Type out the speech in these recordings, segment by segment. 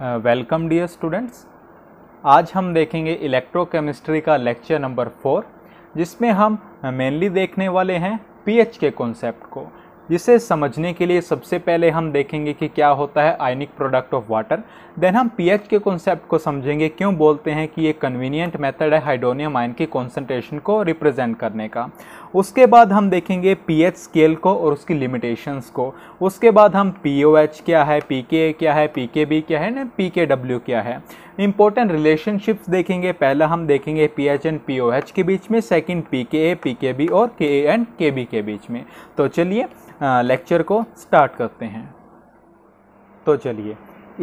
Welcome dear students आज हम देखेंगे इलेक्ट्रोकेमिस्ट्री का लेक्चर नंबर फोर जिसमें हम मेनली देखने वाले हैं पीएच के कॉन्सेप्ट को जिसे समझने के लिए सबसे पहले हम देखेंगे कि क्या होता है ionic product of water then हम पीएच के कॉन्सेप्ट को समझेंगे क्यों बोलते हैं कि ये कन्वीनियंट मेथड है हाइड्रोनियम आयन की कॉन्सेंट्रेशन को रिप्रेजेंट करने का उसके बाद हम देखेंगे पीएच स्केल को और उसकी लिमिटेशंस को उसके बाद हम पीओएच क्या है पीके क्या है पीकेबी क्या है ना पी क्या है इंपॉर्टेंट रिलेशनशिप्स देखेंगे पहला हम देखेंगे P H and P O H के बीच में second P K A P K B और के ए एंड के बी के बीच में तो चलिए लेक्चर को स्टार्ट करते हैं तो चलिए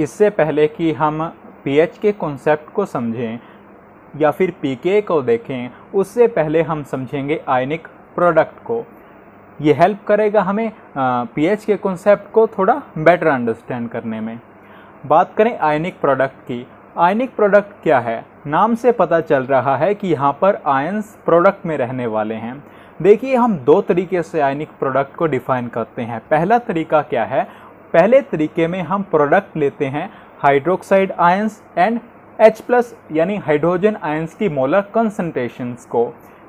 इससे पहले कि हम पी एच के कॉन्सेप्ट को समझें या फिर पी के को देखें उससे पहले हम समझेंगे आयनिक प्रोडक्ट को ये हेल्प करेगा हमें पी एच के कॉन्सेप्ट को थोड़ा बेटर अंडरस्टैंड करने में बात करें आयनिक प्रोडक्ट की आयनिक प्रोडक्ट क्या है नाम से पता चल रहा है कि यहाँ पर आयंस प्रोडक्ट में रहने वाले हैं देखिए हम दो तरीके से आयनिक प्रोडक्ट को डिफाइन करते हैं पहला तरीका क्या है पहले तरीके में हम प्रोडक्ट लेते हैं hydroxide ions and H plus यानी हाइड्रोजन आयंस की मोलर कंसनट्रेशन को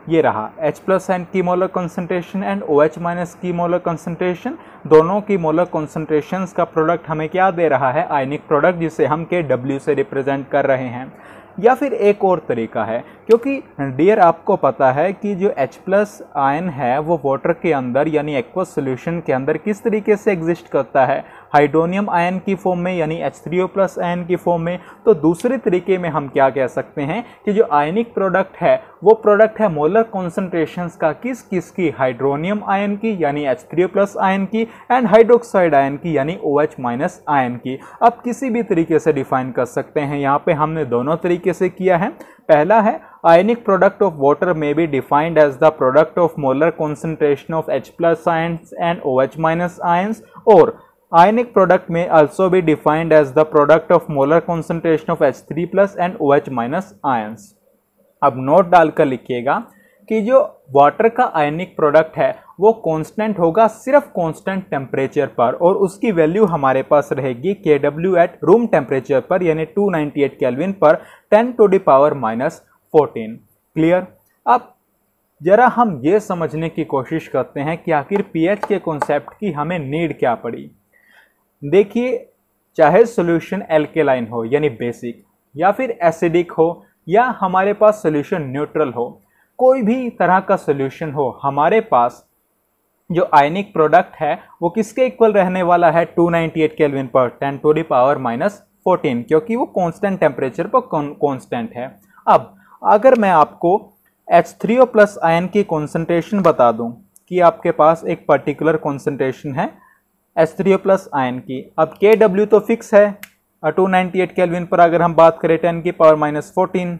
ये रहा H प्लस एंड की molar concentration and O H minus की मोलर कंसनट्रेशन दोनों की मोलर कंसनट्रेशन का प्रोडक्ट हमें क्या दे रहा है आयनिक प्रोडक्ट जिसे हम के डब्ल्यू से रिप्रेजेंट कर रहे हैं या फिर एक और तरीका है क्योंकि डियर आपको पता है कि जो H प्लस आयन है वो वाटर के अंदर यानी एक्वा सोल्यूशन के अंदर किस तरीके से एग्जिस्ट करता है हाइड्रोनियम आयन की फॉर्म में यानी H three O plus ion की फॉर्म में तो दूसरे तरीके में हम क्या कह सकते हैं कि जो आयनिक प्रोडक्ट है वो प्रोडक्ट है मोलर कॉन्सेंट्रेशन का किस किस की हाइड्रोनियम आयन की यानी H three O plus ion की एंड हाइड्रोक्साइड आयन की यानी ओ एच माइनस आयन की अब किसी भी तरीके से डिफाइन कर सकते हैं यहाँ पर हमने दोनों तरीके से किया है पहला है प्रोडक्ट ऑफ वाटर में भी defined as the product of molar concentration of H H ion and O OH minus ion और आयनिक प्रोडक्ट में product be defined as the product of molar concentration of H three plus and O H minus ions. अब note डालकर लिखिएगा कि जो water का ionic product है वो कांस्टेंट होगा सिर्फ कांस्टेंट टेम्परेचर पर और उसकी वैल्यू हमारे पास रहेगी के डब्ल्यू एट रूम टेम्परेचर पर यानी 298 नाइन्टी कैलविन पर ten to the power minus fourteen clear अब ज़रा हम ये समझने की कोशिश करते हैं कि आखिर पीएच के कॉन्सेप्ट की हमें नीड क्या पड़ी देखिए चाहे सोल्यूशन एल्केलाइन हो यानी बेसिक या फिर एसिडिक हो या हमारे पास सोल्यूशन न्यूट्रल हो कोई भी तरह का सोल्यूशन हो हमारे पास जो आयनिक प्रोडक्ट है वो किसके इक्वल रहने वाला है 298 केलविन पर ten to the power minus fourteen क्योंकि वो कांस्टेंट टेम्परेचर पर कांस्टेंट है अब अगर मैं आपको H three O plus ion की कॉन्सेंट्रेशन बता दूं कि आपके पास एक पर्टिकुलर कॉन्सेंट्रेशन है S three O plus ion की अब के डब्ल्यू तो फिक्स है और टू नाइनटी एट केल्विन पर अगर हम बात करें टेन की पावर माइनस फोर्टीन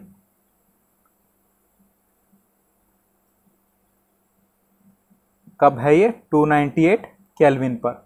कब है ये 298 केल्विन पर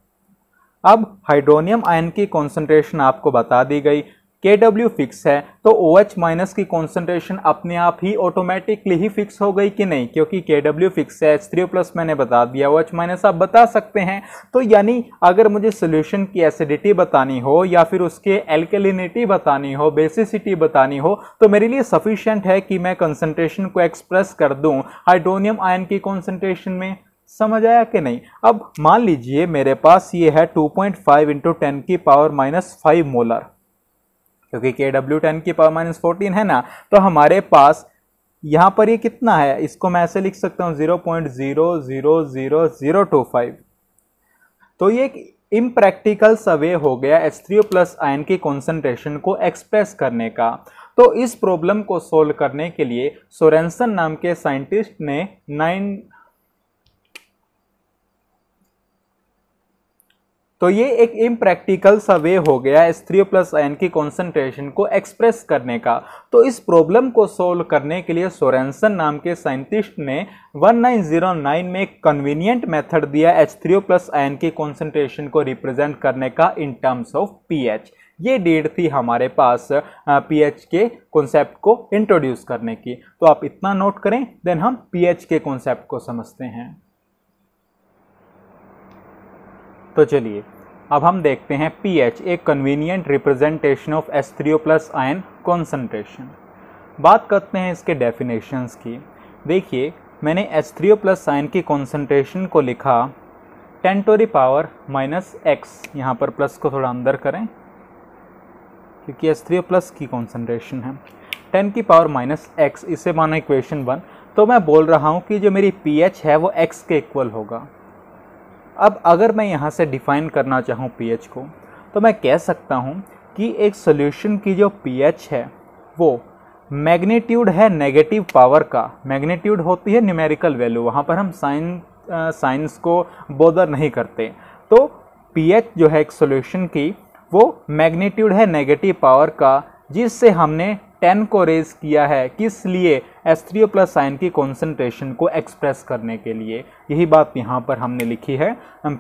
अब हाइड्रोनियम आयन की कॉन्सेंट्रेशन आपको बता दी गई के डब्ल्यू फिक्स है तो ओ OH एच माइनस की कॉन्सेंट्रेशन अपने आप ही ऑटोमेटिकली ही फिक्स हो गई कि नहीं क्योंकि के डब्ल्यू फिक्स है एच थ्री प्लस मैंने बता दिया ओ एच माइनस आप बता सकते हैं तो यानी अगर मुझे सोल्यूशन की एसिडिटी बतानी हो या फिर उसके एल्केलिनिटी बतानी हो बेसिसिटी बतानी हो तो मेरे लिए सफिशेंट है कि मैं कंसनट्रेशन को एक्सप्रेस कर दूँ हाइड्रोनियम आयन की कॉन्सेंट्रेशन में समझ आया कि नहीं अब मान लीजिए मेरे पास ये है 2.5 पॉइंट फाइव इंटू टेन की पावर माइनस फाइव मोलर क्योंकि के डब्ल्यू टेन की पावर माइनस फोर्टीन है ना तो हमारे पास यहाँ पर ये कितना है इसको मैं ऐसे लिख सकता हूँ zero point zero zero zero zero two five तो ये एक इम्प्रैक्टिकल सवे हो गया एच थ्री प्लस आयन की कॉन्सेंट्रेशन को एक्सप्रेस करने का तो इस प्रॉब्लम को सोल्व करने के लिए सोरेंसन नाम के साइंटिस्ट ने नाइन तो ये एक इम्प्रैक्टिकल सा वे हो गया एस थ्री प्लस आयन की कॉन्सेंट्रेशन को एक्सप्रेस करने का तो इस प्रॉब्लम को सोल्व करने के लिए सोरेंसन नाम के साइंटिस्ट ने 1909 में एक कन्वीनियंट मेथड दिया एच थ्री प्लस आयन की कॉन्सेंट्रेशन को रिप्रेजेंट करने का इन टर्म्स ऑफ पीएच ये डेट थी हमारे पास पीएच के कॉन्सेप्ट को इंट्रोड्यूस करने की तो आप इतना नोट करें देन हम एच के कॉन्सेप्ट को समझते हैं तो चलिए अब हम देखते हैं P H a convenient representation of S three O plus ion concentration बात करते हैं इसके डेफिनेशंस की देखिए मैंने S three O plus ion की कॉन्सनट्रेशन को लिखा ten to the power minus X यहाँ पर प्लस को थोड़ा अंदर करें क्योंकि एस थ्री ओ प्लस की कॉन्सनट्रेशन है टेन की पावर माइनस एक्स इसे माना इक्वेशन वन तो मैं बोल रहा हूँ कि जो मेरी पी एच है वो एक्स के इक्वल होगा अब अगर मैं यहाँ से डिफ़ाइन करना चाहूँ पी को तो मैं कह सकता हूँ कि एक सोल्यूशन की जो पी है वो मैग्नीट्यूड है नेगेटिव पावर का मैग्नीट्यूड होती है न्यूमेरिकल वैल्यू वहाँ पर हम साइन साइंस को बोदर नहीं करते तो पीएच जो है एक सोल्यूशन की वो मैग्नीट्यूड है नेगेटिव पावर का जिससे हमने टेन को रेज किया है किस लिए S three O plus ion की कॉन्सेंट्रेशन को एक्सप्रेस करने के लिए यही बात यहाँ पर हमने लिखी है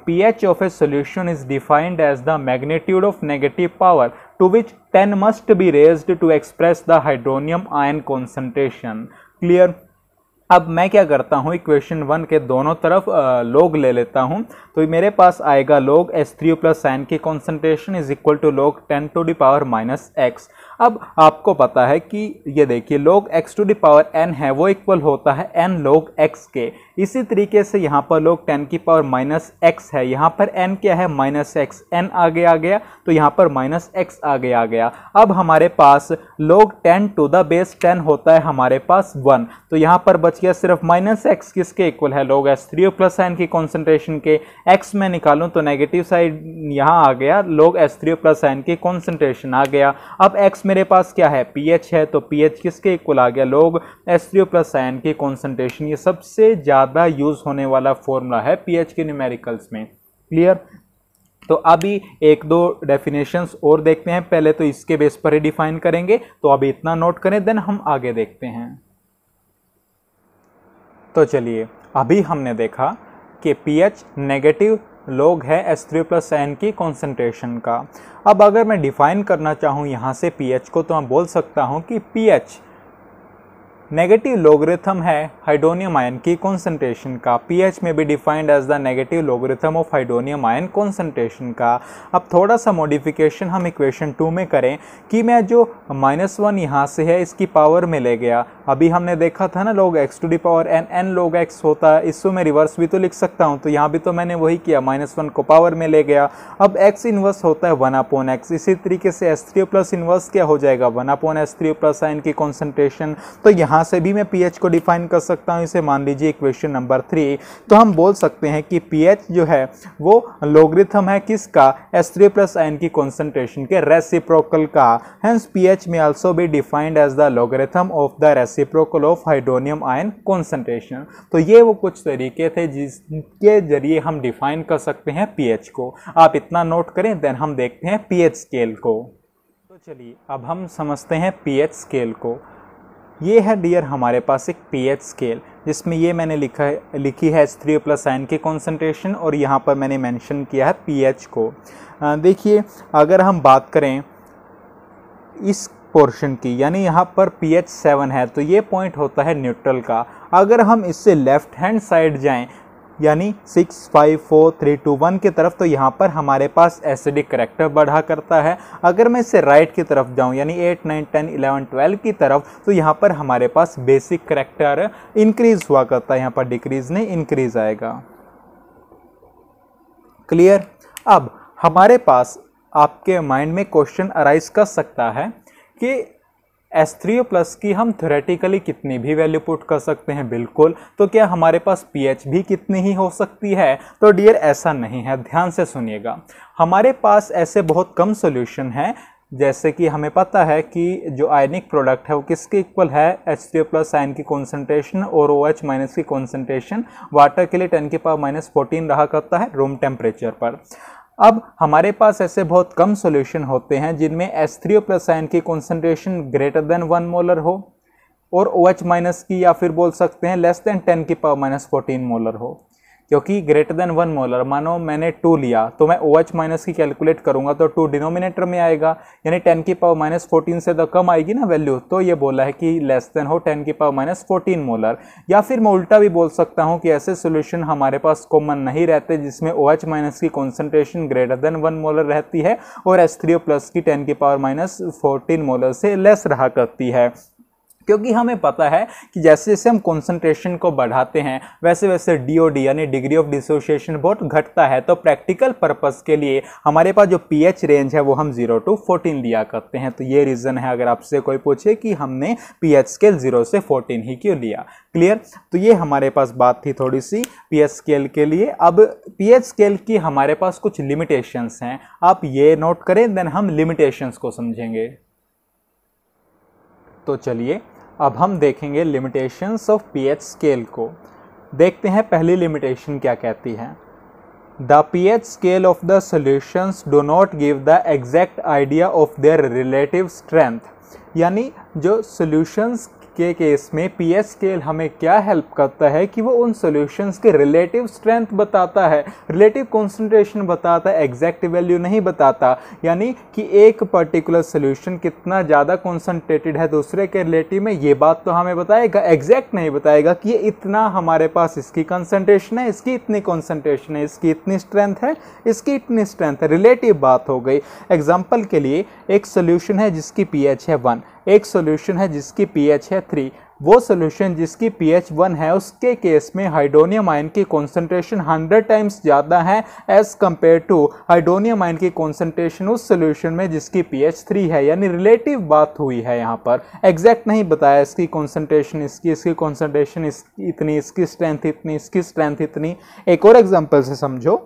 P H of a solution is defined as the magnitude of negative power to which ten must be raise to express the hydronium ion concentration clear अब मैं क्या करता हूँ इक्वेशन वन के दोनों तरफ लोग ले लेता हूँ तो मेरे पास आएगा लोग एस थ्री प्लस साइन की concentration is equal to log ten to the power minus X अब आपको पता है कि ये देखिए लोग x टू दावर n है वो इक्वल होता है n लोग x के इसी तरीके से यहाँ पर लोग 10 की पावर माइनस एक्स है यहाँ पर n क्या है माइनस एक्स एन आगे आ गया तो यहाँ पर माइनस एक्स आगे आ गया अब हमारे पास लोग 10 टू द बेस 10 होता है हमारे पास 1 तो यहाँ पर बच गया सिर्फ माइनस एक्स किसके इक्वल है लोग एस थ्री प्लस एन की कॉन्सेंट्रेशन के एक्स में निकालूँ तो नेगेटिव साइड यहाँ आ गया लोग एस थ्री प्लस एन की कॉन्सेंट्रेशन आ गया अब एक्स मेरे पास क्या है पीएच है तो पीएच किसके इक्वल आ गया log S three O plus ion की कॉन्सेंट्रेशन ये सबसे ज़्यादा यूज़ होने वाला फॉर्मूला है पीएच के न्यूमेरिकल्स में क्लियर तो अभी एक दो डेफिनेशंस और देखते हैं पहले तो इसके बेस पर ही डिफाइन करेंगे तो अभी इतना नोट करें देन हम आगे देखते हैं तो चलिए अभी हमने देखा कि पीएच नेगेटिव log है थ्री प्लस एन की कॉन्सेंट्रेशन का अब अगर मैं डिफ़ाइन करना चाहूँ यहाँ से पी को तो मैं बोल सकता हूँ कि पी एच नेगेटिव लोगरिथम है हाइड्रोनियम आयन की कॉन्सेंट्रेशन का पीएच में भी defined as the negative logarithm of hydronium ion concentration का अब थोड़ा सा मॉडिफिकेशन हम इक्वेशन टू में करें कि मैं जो माइनस वन यहाँ से है इसकी पावर में ले गया अभी हमने देखा था ना log X to the power N N log X होता है इसको मैं रिवर्स भी तो लिख सकता हूँ तो यहाँ भी तो मैंने वही किया माइनस वन को पावर में ले गया अब एक्स इन्वर्स होता है वन अपोन एक्स इसी तरीके से एस थ्री प्लस इन्वर्स क्या हो जाएगा one upon S three plus ion की कॉन्सेंट्रेशन तो यहाँ यहाँ से भी मैं पी को डिफाइन कर सकता हूँ इसे मान लीजिए इक्वेशन नंबर थ्री तो हम बोल सकते हैं कि पी जो है वो लोग्रिथम है किसका एस थ्री प्लस एन की कॉन्सेंट्रेशन के रेसिप्रोकल का hence H may also be defined as the logarithm of the reciprocal of hydronium ion concentration तो ये वो कुछ तरीके थे जिसके जरिए हम डिफाइन कर सकते हैं पी को आप इतना नोट करें देन हम देखते हैं पी स्केल को तो चलिए अब हम समझते हैं पीएच स्केल को ये है डियर हमारे पास एक पीएच स्केल जिसमें ये मैंने लिखा है लिखी है एच थ्री प्लस आयन की कॉन्सेंट्रेशन और यहाँ पर मैंने मेंशन किया है पीएच को देखिए अगर हम बात करें इस पोर्शन की यानी यहाँ पर पी एच सेवन है तो ये पॉइंट होता है न्यूट्रल का अगर हम इससे लेफ़्ट हैंड साइड जाएं यानी six five four three two one की तरफ तो यहाँ पर हमारे पास एसिडिक करेक्टर बढ़ा करता है अगर मैं इससे राइट की तरफ जाऊँ यानी eight nine ten eleven twelve की तरफ तो यहाँ पर हमारे पास बेसिक करेक्टर इंक्रीज़ हुआ करता है यहाँ पर डिक्रीज़ नहीं इंक्रीज़ आएगा क्लियर अब हमारे पास आपके माइंड में क्वेश्चन अराइज कर सकता है कि एस थ्री प्लस की हम थोरेटिकली कितनी भी वैल्यू पुट कर सकते हैं बिल्कुल तो क्या हमारे पास पी भी कितनी ही हो सकती है तो डियर ऐसा नहीं है ध्यान से सुनिएगा हमारे पास ऐसे बहुत कम सोल्यूशन हैं जैसे कि हमें पता है कि जो आयनिक प्रोडक्ट है वो किसके इक्वल है H T O plus ion की कॉन्सेंट्रेशन और ओ एच माइनस की कॉन्सेंट्रेशन वाटर के लिए टेन के पावर माइनस फोर्टीन रहा करता है रूम टेम्परेचर पर अब हमारे पास ऐसे बहुत कम सॉल्यूशन होते हैं जिनमें S three O plus ion की concentration greater than one molar हो और ओ OH- माइनस की या फिर बोल सकते हैं लेस देन टेन की पावर माइनस फोर्टीन मोलर हो क्योंकि ग्रेटर देन वन मोलर मानो मैंने टू लिया तो मैं ओ एच माइनस की कैलकुलेट करूंगा तो टू डिनोमिनेटर में आएगा यानी टेन की पावर माइनस फोर्टीन से तो कम आएगी ना वैल्यू तो ये बोला है कि लेस देन हो टेन की पावर माइनस फोर्टीन मोलर या फिर मैं उल्टा भी बोल सकता हूँ कि ऐसे सोल्यूशन हमारे पास कॉमन नहीं रहते जिसमें ओ एच माइनस की concentration greater than one molar रहती है और एस थ्री ओ प्लस की टेन की पावर माइनस फोर्टीन मोलर से लेस रहा करती है क्योंकि हमें पता है कि जैसे जैसे हम कॉन्सेंट्रेशन को बढ़ाते हैं वैसे वैसे डीओडी यानी डिग्री ऑफ डिसोसिएशन बहुत घटता है तो प्रैक्टिकल पर्पज़ के लिए हमारे पास जो पीएच रेंज है वो हम जीरो टू फोर्टीन लिया करते हैं तो ये रीज़न है अगर आपसे कोई पूछे कि हमने पी एच स्केल जीरो से फोर्टीन ही क्यों लिया क्लियर तो ये हमारे पास बात थी थोड़ी सी पी एच स्केल के लिए अब पी एच स्केल की हमारे पास कुछ लिमिटेशंस हैं आप ये नोट करें देन हम लिमिटेशंस को समझेंगे तो चलिए अब हम देखेंगे लिमिटेशंस ऑफ पीएच स्केल को देखते हैं पहली लिमिटेशन क्या कहती है the pH scale of the solutions do not give the exact idea of their relative strength यानी जो सॉल्यूशंस के केस में पी एस स्केल हमें क्या हेल्प करता है कि वो उन सॉल्यूशंस के रिलेटिव स्ट्रेंथ बताता है रिलेटिव कॉन्सेंट्रेशन बताता है एग्जैक्ट वैल्यू नहीं बताता यानी कि एक पर्टिकुलर सोल्यूशन कितना ज़्यादा कॉन्सेंट्रेटेड है दूसरे के रिलेटिव में ये बात तो हमें बताएगा एग्जैक्ट नहीं बताएगा कि ये इतना हमारे पास इसकी कॉन्सेंट्रेशन है इसकी इतनी कॉन्सेंट्रेशन है इसकी इतनी स्ट्रेंथ है इसकी इतनी स्ट्रेंथ है रिलेटिव बात हो गई एग्जाम्पल के लिए एक सोल्यूशन है जिसकी पी है वन एक सोल्यूशन है जिसकी पी है थ्री वो सोल्यूशन जिसकी पी एच वन है उसके केस में हाइड्रोनियम आयन की कॉन्सेंट्रेशन हंड्रेड टाइम्स ज़्यादा है as compared to hydronium ion की कॉन्सेंट्रेशन उस सोल्यूशन में जिसकी पी एच थ्री है यानी रिलेटिव बात हुई है यहाँ पर एग्जैक्ट नहीं बताया इसकी कॉन्सेंट्रेशन इसकी इसकी कॉन्सेंट्रेशन इस, इतनी इसकी स्ट्रेंथ इतनी इसकी स्ट्रेंथ इतनी एक और एग्जाम्पल से समझो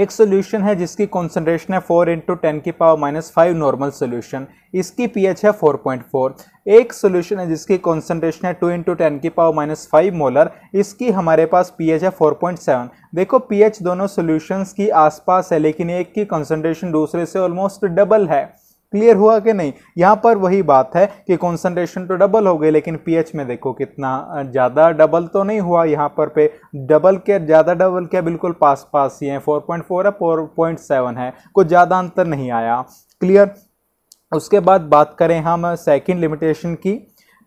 एक सोल्यूशन है जिसकी कॉन्सेंट्रेशन है फोर इंटू टेन की power minus five normal solution इसकी पीएच है फोर पॉइंट फोर एक सोल्यूशन है जिसकी कॉन्सेंट्रेशन है टू इंटू टेन की पावर माइनस फाइव मोलर इसकी हमारे पास पीएच है फोर पॉइंट सेवन देखो पीएच दोनों सोल्यूशंस की आसपास है लेकिन एक की कॉन्सेंट्रेशन दूसरे से ऑलमोस्ट डबल है क्लियर हुआ कि नहीं यहाँ पर वही बात है कि कॉन्सेंट्रेशन तो डबल हो गई लेकिन पीएच में देखो कितना ज़्यादा डबल तो नहीं हुआ यहाँ पर पे डबल के ज़्यादा डबल के बिल्कुल पास पास ही है 4.4 है 4.7 है कुछ ज़्यादा अंतर नहीं आया क्लियर उसके बाद बात करें हम सेकेंड लिमिटेशन की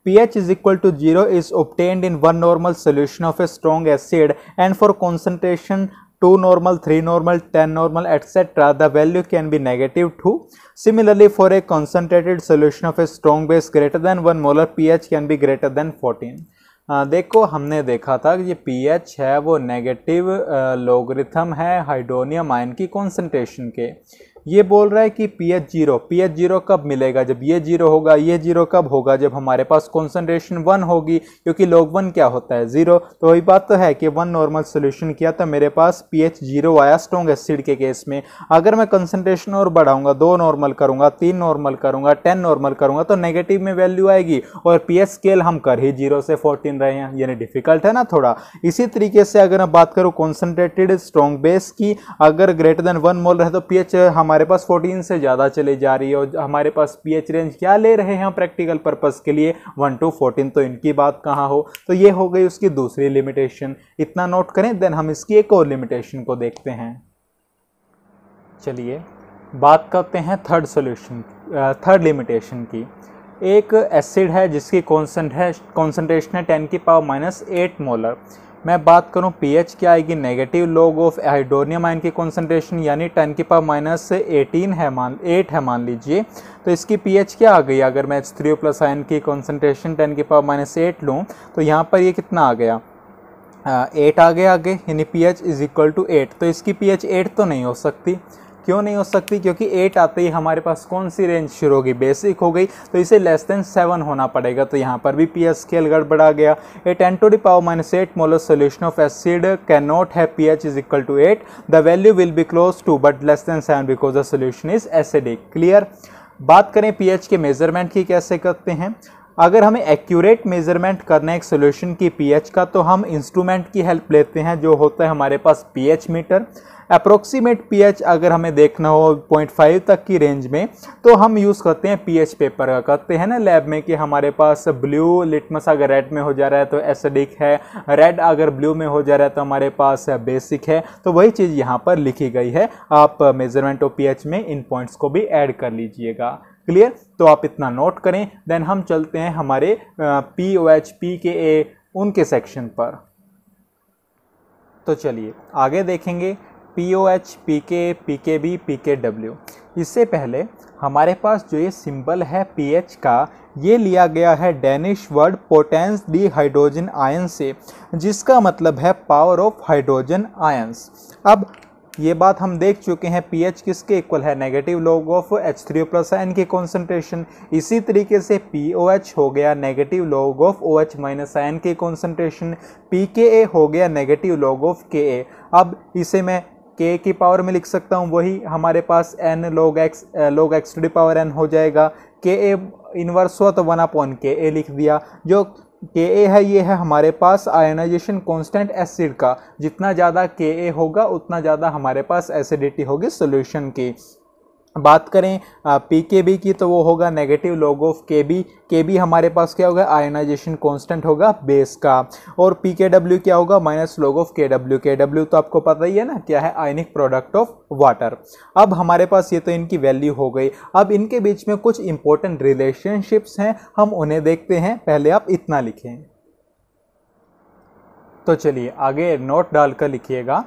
pH is equal to zero is obtained in one normal solution of a strong acid and for concentration 2 normal, 3 normal, 10 normal, etc. The value can be negative 2. Similarly, for a concentrated solution of a strong base greater than 1 molar, pH can be greater than 14. आ, देखो हमने देखा था कि ये pH है वो negative logarithm है हाइड्रोनियम आयन की कॉन्सेंट्रेशन के ये बोल रहा है कि P H zero P H zero कब मिलेगा जब ये जीरो होगा ये जीरो कब होगा जब हमारे पास कॉन्सेंट्रेशन वन होगी क्योंकि लोग वन क्या होता है ज़ीरो तो वही बात तो है कि वन नॉर्मल सोल्यूशन किया तो मेरे पास पी एच जीरो आया स्ट्रॉन्ग एसिड के केस में अगर मैं कंसनट्रेशन और बढ़ाऊंगा दो नॉर्मल करूंगा तीन नॉर्मल करूंगा टेन नॉर्मल करूंगा तो नेगेटिव में वैल्यू आएगी और पी एच स्केल हम कर ही जीरो से फोर्टीन रहे हैं यानी डिफिकल्ट है ना थोड़ा इसी तरीके से अगर मैं बात करूँ कॉन्सेंट्रेटेड स्ट्रॉन्ग बेस की अगर ग्रेटर देन वन मोल रहे तो पी एच हमारे हमारे पास 14 से ज़्यादा चले जा रही है और हमारे पास पी एच रेंज क्या ले रहे हैं हम प्रैक्टिकल पर्पस के लिए वन टू फोर्टीन तो इनकी बात कहाँ हो तो ये हो गई उसकी दूसरी लिमिटेशन इतना नोट करें देन हम इसकी एक और लिमिटेशन को देखते हैं चलिए बात करते हैं थर्ड सोल्यूशन थर्ड लिमिटेशन की एक एसिड है जिसकी कॉन्सेंट है कॉन्सेंट्रेशन है टेन की पावर माइनस एट मोलर मैं बात करूं पीएच क्या आएगी negative log of hydronium ion की कॉन्सेंट्रेशन यानी टेन की पावर माइनस एटीन है मान एट है मान लीजिए तो इसकी पीएच क्या आ गई अगर मैं H three O plus ion की कॉन्सेंट्रेशन टेन की पावर माइनस एट लूँ तो यहाँ पर ये कितना आ गया एट आ गया आगे यानी P H is equal to eight तो इसकी पी एच एट तो नहीं हो सकती क्यों नहीं हो सकती क्योंकि एट आते ही हमारे पास कौन सी रेंज शुरू होगी बेसिक हो गई तो इसे लेस देन सेवन होना पड़ेगा तो यहाँ पर भी पी एच स्केल गड़बड़ा गया a ten to the power minus eight molar solution of acid can not है P H is equal to eight the value will be close to but less than seven because the solution is acidic clear बात करें pH के measurement की कैसे करते हैं अगर हमें एक्यूरेट मेज़रमेंट करना है एक सोल्यूशन की पीएच का तो हम इंस्ट्रूमेंट की हेल्प लेते हैं जो होता है हमारे पास पीएच मीटर अप्रोक्सीमेट पीएच अगर हमें देखना हो 0.5 तक की रेंज में तो हम यूज़ करते हैं पीएच पेपर का करते हैं ना लैब में कि हमारे पास ब्लू लिटमस अगर रेड में हो जा रहा है तो एसिडिक है रेड अगर ब्लू में हो जा रहा है तो हमारे पास बेसिक है तो वही चीज़ यहाँ पर लिखी गई है आप मेज़रमेंट ऑफ पी में इन पॉइंट्स को भी ऐड कर लीजिएगा क्लियर तो आप इतना नोट करें देन हम चलते हैं हमारे P O H P K ए उनके सेक्शन पर तो चलिए आगे देखेंगे P O H P K P K B P K W इससे पहले हमारे पास जो ये सिंबल है पी एच का ये लिया गया है डेनिश वर्ड पोटेंस डी हाइड्रोजन आयन से जिसका मतलब है पावर ऑफ हाइड्रोजन आयन्स अब ये बात हम देख चुके हैं एच किसके इक्वल है negative log of H three plus एन की कॉन्सेंट्रेशन इसी तरीके से पी ओ एच हो गया negative log of O H minus एन की कॉन्सेंट्रेशन पी के ए हो गया नेगेटिव लॉग ऑफ के ए अब इसे मैं के की पावर में लिख सकता हूँ वही हमारे पास N log X log X to the power N हो जाएगा के ए इनवर्स हुआ तो वन अपॉन के ए लिख दिया जो के ए है ये है हमारे पास आयनाइजेशन कांस्टेंट एसिड का जितना ज़्यादा के ए होगा उतना ज़्यादा हमारे पास एसिडिटी होगी सोल्यूशन की बात करें पी के बी की तो वो होगा negative log of K B K B हमारे पास क्या होगा आयनाइजेशन कांस्टेंट होगा बेस का और पी के डब्ल्यू क्या होगा minus log of K W K W तो आपको पता ही है ना क्या है आयनिक प्रोडक्ट ऑफ वाटर अब हमारे पास ये तो इनकी वैल्यू हो गई अब इनके बीच में कुछ इंपॉर्टेंट रिलेशनशिप्स हैं हम उन्हें देखते हैं पहले आप इतना लिखें तो चलिए आगे नोट डाल कर लिखिएगा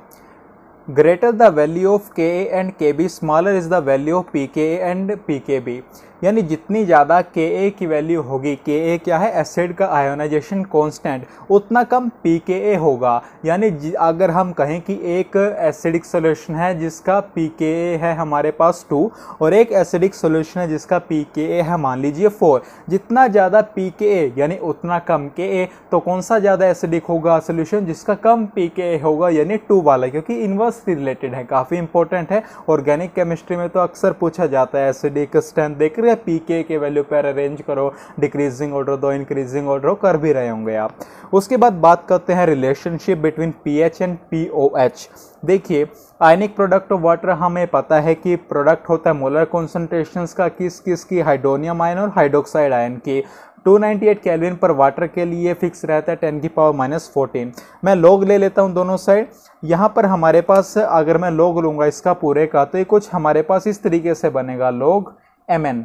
greater the value of greater and K B smaller is the value of P K and P K B यानी जितनी ज़्यादा के ए की वैल्यू होगी के ए क्या है एसिड का आयोनाइजेशन कॉन्स्टेंट उतना कम पी के ए होगा यानी अगर हम कहें कि एक एसिडिक सोल्यूशन है जिसका पी के ए है हमारे पास टू और एक एसिडिक सोल्यूशन है जिसका पी के ए है मान लीजिए फोर जितना ज़्यादा पी के ए यानी उतना कम के ए तो कौन सा ज़्यादा एसिडिक होगा सोल्यूशन जिसका कम पी के ए होगा यानी टू वाला क्योंकि इनवर्स से रिलेटेड है काफ़ी इंपॉर्टेंट है ऑर्गेनिक केमिस्ट्री में तो अक्सर पूछा जाता है एसिडिक स्ट्रेंथ देख रहे हैं पी के, के वैल्यू पर अरेंज करो डिक्रीजिंग ऑर्डर दो इंक्रीजिंग ऑर्डर कर भी रहे होंगे आप उसके बाद बात करते हैं relationship between P H and P O H देखिए आयनिक प्रोडक्ट ऑफ वाटर हमें पता है कि प्रोडक्ट होता है मोलर कॉन्सेंट्रेशन का किस किस की हाइड्रोनियम आयन और हाइड्रोक्साइड आयन की 298 केल्विन पर वाटर के लिए फिक्स रहता है 10 की पावर माइनस फोर्टीन मैं लोग ले लेता हूँ दोनों साइड यहाँ पर हमारे पास अगर मैं लोग लूँगा इसका पूरे का तो ये कुछ हमारे पास इस तरीके से बनेगा लोग एम एन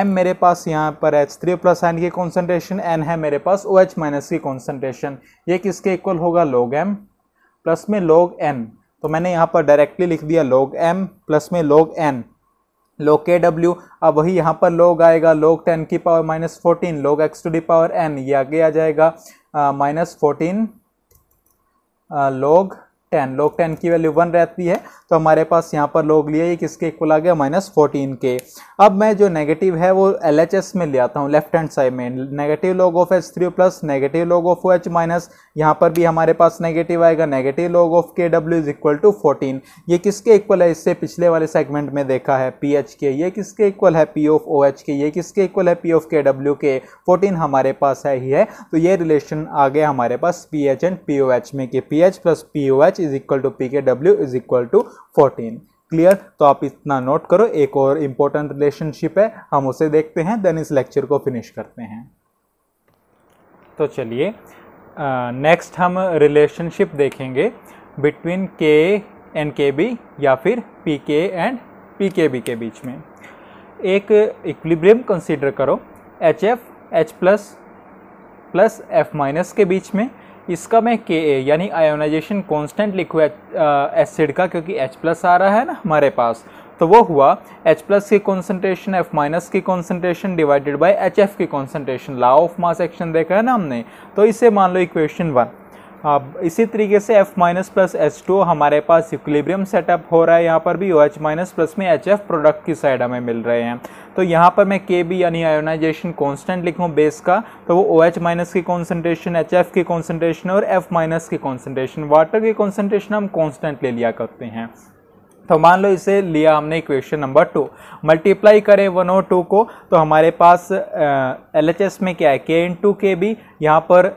एम मेरे पास यहाँ पर एच थ्री प्लस एन की कॉन्सेंट्रेशन एन है मेरे पास ओ एच माइनस की कॉन्सेंट्रेशन ये किसके इक्वल होगा लोग एम प्लस में लोग एन तो मैंने यहाँ पर डायरेक्टली लिख दिया लोग एम प्लस में लोग एन लो के डब्ल्यू अब वही यहाँ पर लोग आएगा लोग टेन की power minus fourteen log X to the power N ये आगे आ जाएगा minus fourteen log ten log ten की वैल्यू वन रहती है तो हमारे पास यहाँ पर लोग लिए ये किसके इक्वल आ गया माइनस फोर्टीन के अब मैं जो नेगेटिव है वो एल एच एस में ले आता हूँ लेफ्ट हैंड साइड में negative log of H three plus negative log of H minus यहाँ पर भी हमारे पास नेगेटिव आएगा negative log of K W is equal to fourteen ये किसके इक्वल है इससे पिछले वाले सेगमेंट में देखा है पी एच के ये किसके इक्वल है पी ऑफ ओ एच के ये किसके इक्वल है पी ऑफ के डब्ल्यू के फोर्टीन हमारे पास है ही है तो ये रिलेशन आ गया हमारे पास P H and P O H में कि P H plus P O H is equal to P K W is equal to fourteen clear तो आप इतना नोट करो एक और इम्पोर्टेंट रिलेशनशिप है हम उसे देखते हैं देन इस लेक्चर को फिनिश करते हैं तो चलिए नेक्स्ट हम रिलेशनशिप देखेंगे बिटवीन के एंड के बी या फिर P K and P K B के बीच में एक इक्विलिब्रियम कंसीडर करो H F H plus plus F minus के बीच में इसका मैं के ए यानी आयोनाइजेशन कॉन्स्टेंट लिखूँ एसिड का क्योंकि H प्लस आ रहा है ना हमारे पास तो वो हुआ H प्लस की कॉन्सेंट्रेशन F माइनस की concentration divided by H F की concentration law of mass action देखा है ना हमने तो इसे मान लो इक्वेशन वन अब इसी तरीके से F minus plus H two हमारे पास इक्विलिब्रियम सेटअप हो रहा है यहाँ पर भी ओ OH माइनस प्लस में एच एफ प्रोडक्ट की साइड हमें मिल रहे हैं तो यहाँ पर मैं के बी यानी आयोनाइजेशन कॉन्स्टेंट लिखूँ बेस का तो वो ओ एच माइनस की कॉन्सेंट्रेशन एच एफ की कॉन्सेंट्रेशन और एफ माइनस की कॉन्सेंट्रेशन वाटर की कॉन्सेंट्रेशन हम कॉन्स्टेंट ले लिया करते हैं तो मान लो इसे लिया हमने इक्वेशन नंबर टू मल्टीप्लाई करें वन और टू को तो हमारे पास एल एच एस में क्या है के इन टू के बी यहाँ पर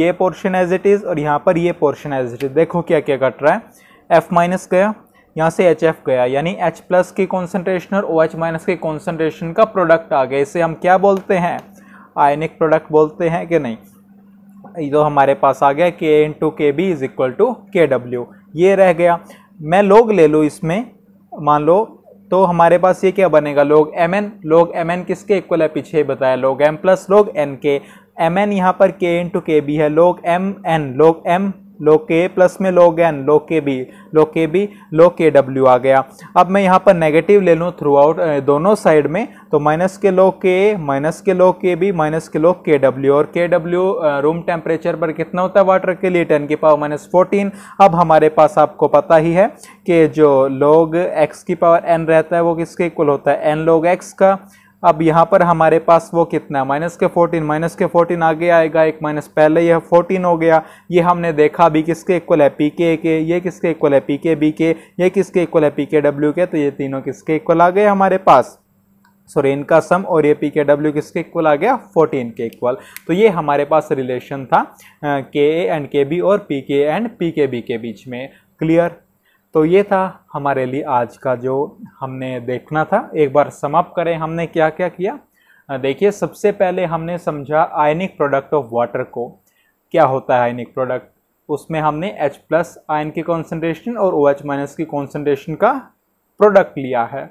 ये पोर्शन एज इट इज़ और यहाँ पर ये पोर्शन एज इट इज़ देखो क्या क्या कट रहा है एफ माइनस गया यहाँ से एच एफ गया यानी एच प्लस की कॉन्सेंट्रेशन और ओ एच माइनस की कॉन्सेंट्रेशन का प्रोडक्ट आ गया इसे हम क्या बोलते हैं आयनिक प्रोडक्ट बोलते हैं कि नहीं तो हमारे पास आ गया K into K B is equal to K W ये रह गया मैं लोग ले लूँ इसमें मान लो तो हमारे पास ये क्या बनेगा log M N log M N किसके इक्वल है पीछे बताया log M plus log N के एम एन यहाँ पर K into K B है log M N log M log K plus में लोग एन लो के बी लो के बी लो के डब्ल्यू आ गया अब मैं यहाँ पर नेगेटिव ले लूँ थ्रू आउट दोनों साइड में तो माइनस के लो के माइनस के लो के बी माइनस के लो के डब्ल्यू और के डब्ल्यू रूम टेम्परेचर पर कितना होता है वाटर के लिए टेन की पावर माइनस फोर्टीन अब हमारे पास आपको पता ही है कि जो लोग एक्स की पावर एन रहता है वो किसके इक्वल होता है एन लोग एक्स का अब यहाँ पर हमारे पास वो कितना है माइनस के 14 माइनस के 14 आगे आएगा एक माइनस पहले यह 14 हो गया ये हमने देखा अभी किसके इक्वल है पी के के ये किसके इक्वल है पी के बी के ये किसके इक्वल है पी के डब्ल्यू के तो ये तीनों किसके इक्वल आ गए हमारे पास सॉरी इनका सम और ये पी के डब्ल्यू किसके इक्वल आ गया 14 के इक्वल तो ये हमारे पास रिलेशन था K A and K B और P K and P K B के बीच में क्लियर तो ये था हमारे लिए आज का जो हमने देखना था एक बार समाप्त करें हमने क्या क्या किया देखिए सबसे पहले हमने समझा आयनिक प्रोडक्ट ऑफ वाटर को क्या होता है आयनिक प्रोडक्ट उसमें हमने H प्लस आयन की कॉन्सेंट्रेशन और OH माइनस की कॉन्सेंट्रेशन का प्रोडक्ट लिया है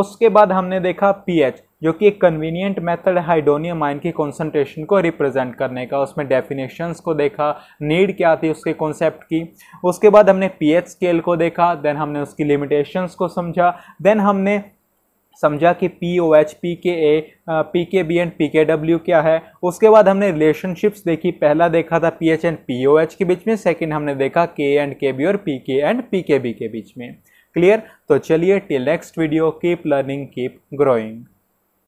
उसके बाद हमने देखा पीएच जो कि एक कन्वीनियंट मेथड है हाइडोनियम आयन की कॉन्सेंट्रेशन को रिप्रेजेंट करने का उसमें डेफिनेशंस को देखा नीड क्या थी उसके कॉन्सेप्ट की उसके बाद हमने पीएच स्केल को देखा देन हमने उसकी लिमिटेशंस को समझा देन हमने समझा कि P O H P K A P K B and P K W क्या है उसके बाद हमने रिलेशनशिप्स देखी पहला देखा था P H and P O H के बीच में सेकंड हमने देखा के एंड के बी और P K and P K B के बीच में क्लियर तो चलिए till next video keep learning keep growing